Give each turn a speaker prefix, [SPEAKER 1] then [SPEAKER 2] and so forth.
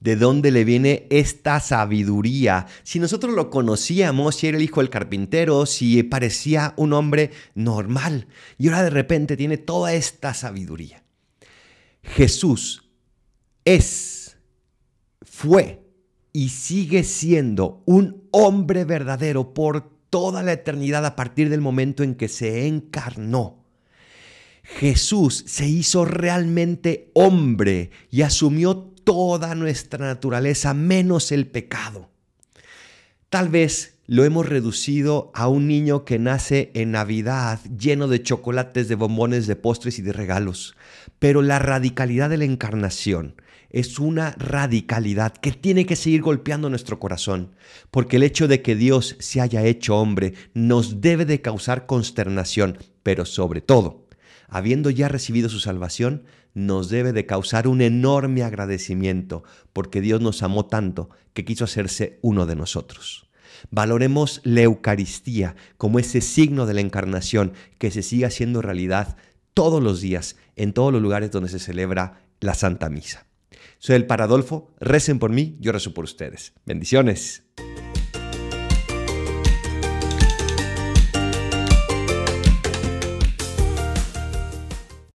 [SPEAKER 1] de dónde le viene esta sabiduría. Si nosotros lo conocíamos, si era el hijo del carpintero, si parecía un hombre normal, y ahora de repente tiene toda esta sabiduría. Jesús es, fue y sigue siendo un hombre verdadero por toda la eternidad a partir del momento en que se encarnó. Jesús se hizo realmente hombre y asumió toda nuestra naturaleza, menos el pecado. Tal vez lo hemos reducido a un niño que nace en Navidad lleno de chocolates, de bombones, de postres y de regalos. Pero la radicalidad de la encarnación es una radicalidad que tiene que seguir golpeando nuestro corazón, porque el hecho de que Dios se haya hecho hombre nos debe de causar consternación, pero sobre todo habiendo ya recibido su salvación, nos debe de causar un enorme agradecimiento, porque Dios nos amó tanto que quiso hacerse uno de nosotros. Valoremos la Eucaristía como ese signo de la encarnación que se sigue haciendo realidad todos los días en todos los lugares donde se celebra la Santa Misa. Soy el Paradolfo, recen por mí, yo rezo por ustedes. Bendiciones.